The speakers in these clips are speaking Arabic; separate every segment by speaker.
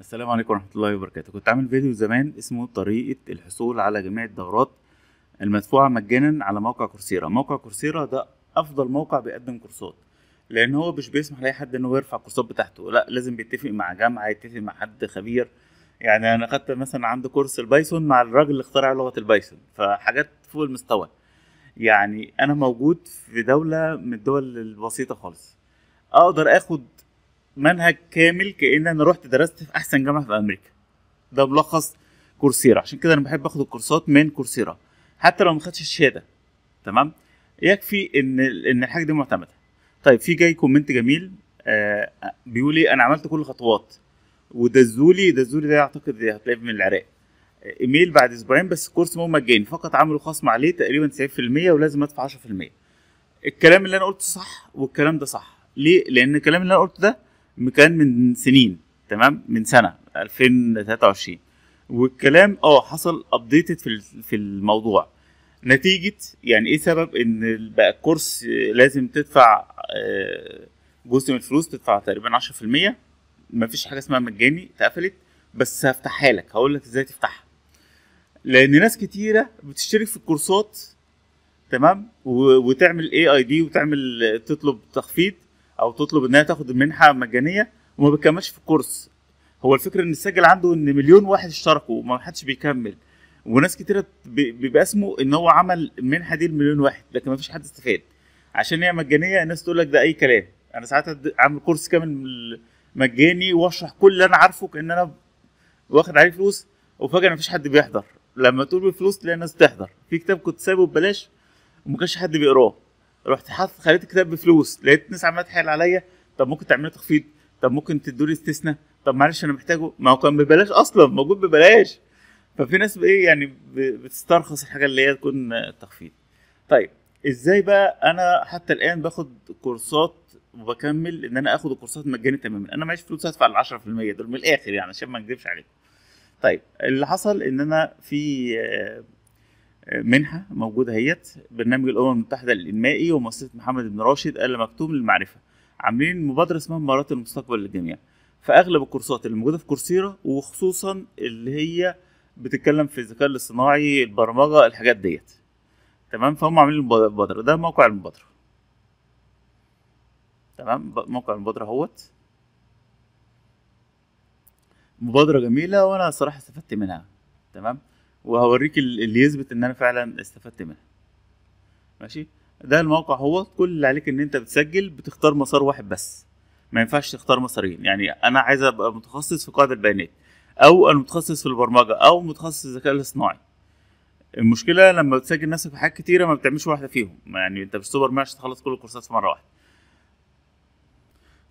Speaker 1: السلام عليكم ورحمه الله وبركاته كنت عامل فيديو زمان اسمه طريقه الحصول على جميع الدورات المدفوعه مجانا على موقع كورسيرا موقع كورسيرا ده افضل موقع بيقدم كورسات لان هو مش بيسمح لاي حد إنه يرفع الكورسات بتاعته لا لازم بيتفق مع جامعه يتفق مع حد خبير يعني انا خدت مثلا عند كورس البايثون مع الراجل اللي اخترع لغه البايثون فحاجات فوق المستوى يعني انا موجود في دوله من الدول البسيطه خالص اقدر اخد منهج كامل كان انا رحت درست في احسن جامعه في امريكا ده ملخص كورسيرا عشان كده انا بحب اخد الكورسات من كورسيرا حتى لو ما خدتش الشهاده تمام يكفي ان ان الحاجه دي معتمده طيب في جاي كومنت جميل آه بيقول إيه؟ انا عملت كل الخطوات ودزولي دزولي ده اعتقد هتلاقيه من العراق ايميل بعد اسبوعين بس الكورس مو مجاني فقط عملوا خصم عليه تقريبا 90% ولازم ادفع 10% الكلام اللي انا قلته صح والكلام ده صح ليه لان الكلام اللي انا قلته ده كان من سنين تمام من سنه 2023 والكلام اه حصل ابديتد في في الموضوع نتيجه يعني ايه سبب ان بقى الكورس لازم تدفع آه، جزء من الفلوس تدفع تقريبا 10% مفيش حاجه اسمها مجاني اتقفلت بس هفتحها لك هقول لك ازاي تفتحها لان ناس كتيره بتشترك في الكورسات تمام وتعمل اي اي دي وتعمل تطلب تخفيض او تطلب انها تاخد المنحه مجانيه وما بتكملش في الكورس هو الفكره ان السجل عنده ان مليون واحد اشتركوا وما حدش بيكمل وناس كتيره بيبقى اسمه ان هو عمل المنحه دي لمليون واحد لكن ما فيش حد استفاد عشان هي مجانيه الناس تقول لك ده اي كلام انا ساعات عامل كورس كامل مجاني واشرح كل اللي انا عارفه كان انا واخد عليه فلوس وفجاه ما فيش حد بيحضر لما تقول بفلوس تلاقي الناس تحضر في كتاب كنت سايبه ببلاش وما كانش حد بيقراه رحت حاطط خليت الكتاب بفلوس لقيت ناس عماله تحايل عليا طب ممكن تعملوا تخفيض طب ممكن تدوني استثناء طب معلش انا محتاجه ما هو كان ببلاش اصلا موجود ببلاش ففي ناس ايه يعني بتسترخص الحاجه اللي هي تكون تخفيض طيب ازاي بقى انا حتى الان باخد كورسات وبكمل ان انا اخد الكورسات مجاني تماما انا معيش فلوس هدفع ال 10% دول من الاخر يعني عشان ما اكذبش عليكم طيب اللي حصل ان انا في منحه موجوده اهيت برنامج الامم المتحده الانمائي ومؤسسه محمد بن راشد قال مكتوم للمعرفه عاملين مبادره اسمها مهارات المستقبل للجميع فاغلب الكورسات اللي موجوده في كورسيرا وخصوصا اللي هي بتتكلم في الذكاء الاصطناعي البرمجه الحاجات ديت تمام فهم عاملين المبادره ده موقع المبادره تمام موقع المبادره اهوت مبادره جميله وانا صراحه استفدت منها تمام وهوريك اللي يثبت ان انا فعلا استفدت منها ماشي ده الموقع هو كل اللي عليك ان انت بتسجل بتختار مسار واحد بس ما ينفعش تختار مسارين يعني انا عايز ابقى متخصص في قاعده البيانات او انا متخصص في البرمجه او متخصص في الذكاء الاصطناعي المشكله لما بتسجل نفسك في حاجات كتيره ما بتعملش واحده فيهم يعني انت مش سوبر ماش تخلص كل الكورسات في مره واحده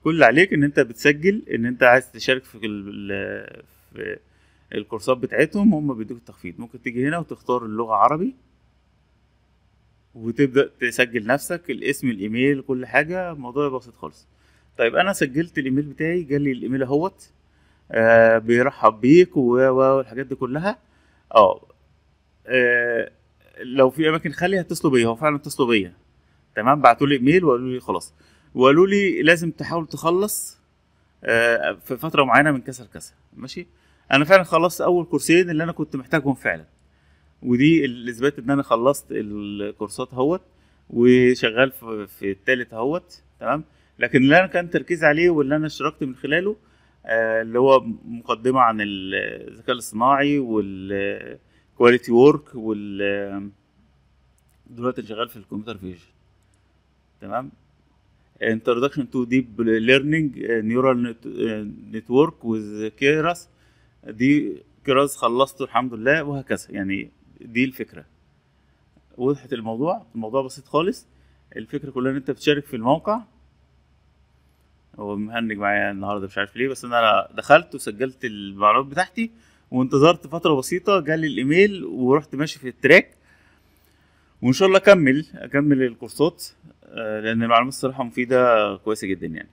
Speaker 1: كل اللي عليك ان انت بتسجل ان انت عايز تشارك في, ال... في الكورسات بتاعتهم هم بيدوك التخفيض ممكن تيجي هنا وتختار اللغة عربي وتبدأ تسجل نفسك الاسم الايميل كل حاجة الموضوع بسيط خالص طيب انا سجلت الايميل بتاعي جالي الايميل اهوت آه بيرحب بيك والحاجات دي كلها آه،, اه لو في اماكن خاليه هتصلوا بيا هو فعلا اتصلوا بيا تمام بعتوا لي ايميل وقالوا لي خلاص وقالوا لي لازم تحاول تخلص آه في فتره معينه من كذا لكذا ماشي انا فعلا خلصت اول كورسين اللي انا كنت محتاجهم فعلا ودي الاثبات ان انا خلصت الكورسات اهوت وشغال في الثالث اهوت تمام لكن اللي انا كان تركيز عليه واللي انا اشتركت من خلاله آه اللي هو مقدمه عن الذكاء الاصطناعي والكواليتي وورك وال دلوقتي شغال في الكمبيوتر فيجن تمام introduction to deep learning neural network with keras دي كراز خلصته الحمد لله وهكذا يعني دي الفكره وضحت الموضوع الموضوع بسيط خالص الفكره كلها ان انت بتشارك في الموقع هو مهنج معايا النهارده مش عارف ليه بس انا دخلت وسجلت المعلومات بتاعتي وانتظرت فتره بسيطه جالي الايميل ورحت ماشي في التراك وان شاء الله اكمل اكمل الكورسات آه، لان المعلومات الصراحه مفيده كويسه جدا يعني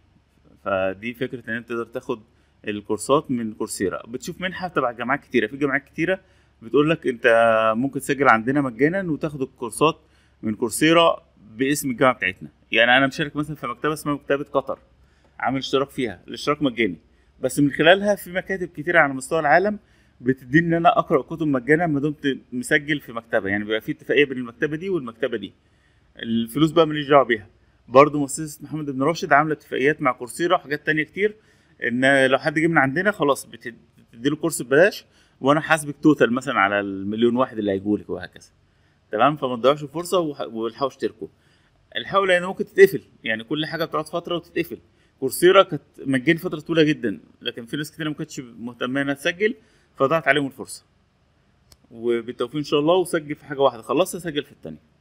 Speaker 1: فدي فكره ان انت تقدر تاخد الكورسات من كورسيرا بتشوف منحه تبع جامعات كتيره في جامعات كتيره بتقول لك انت ممكن تسجل عندنا مجانا وتاخد الكورسات من كورسيرا باسم الجامعه بتاعتنا يعني انا مشارك مثلا في مكتبه اسمها مكتبه قطر عامل اشتراك فيها الاشتراك مجاني بس من خلالها في مكاتب كتيره على مستوى العالم بتديني ان انا اقرا كتب مجانا ما دمت مسجل في مكتبه يعني بيبقى في اتفاقيه بين المكتبه دي والمكتبه دي الفلوس بقى ماليش دعوه بيها برضه مؤسسه محمد بن راشد عامله اتفاقيات مع كورسيرا وحاجات تانية كتير ان لو حد جه من عندنا خلاص بتديله كورس ببلاش وانا حاسبك توتال مثلا على المليون واحد اللي هيجوا لك وهكذا تمام فما تضيعوش الفرصه والحقوا اشتركوا الحقوا لان ممكن تتقفل يعني كل حاجه بتقعد فتره وتتقفل كورسيرا كانت مجاني فتره طويله جدا لكن في ناس كتير ما كانتش مهتمه انها تسجل فضاعت عليهم الفرصه وبالتوفيق ان شاء الله وسجل في حاجه واحده خلصت سجل في الثانيه